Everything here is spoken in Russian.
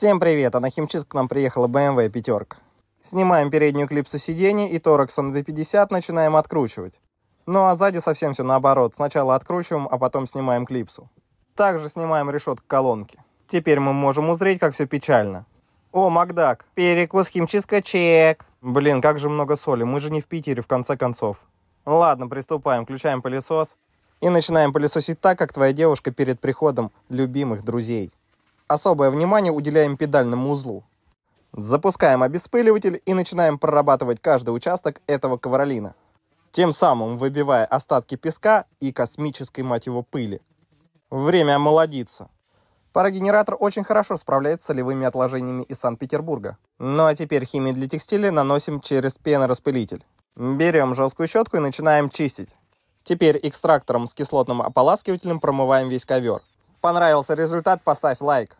Всем привет, а на химчистку к нам приехала BMW пятерка. Снимаем переднюю клипсу сидений и тораксом до 50 начинаем откручивать. Ну а сзади совсем все наоборот, сначала откручиваем, а потом снимаем клипсу. Также снимаем решетку колонки. Теперь мы можем узреть, как все печально. О, Макдак, перекус химчистка чек. Блин, как же много соли, мы же не в Питере в конце концов. Ладно, приступаем, включаем пылесос и начинаем пылесосить так, как твоя девушка перед приходом любимых друзей. Особое внимание уделяем педальному узлу. Запускаем обеспыливатель и начинаем прорабатывать каждый участок этого ковролина, тем самым выбивая остатки песка и космической, мать его, пыли. Время молодиться. Парогенератор очень хорошо справляется с солевыми отложениями из Санкт-Петербурга. Ну а теперь химию для текстиля наносим через пенораспылитель. Берем жесткую щетку и начинаем чистить. Теперь экстрактором с кислотным ополаскивателем промываем весь ковер. Понравился результат? Поставь лайк.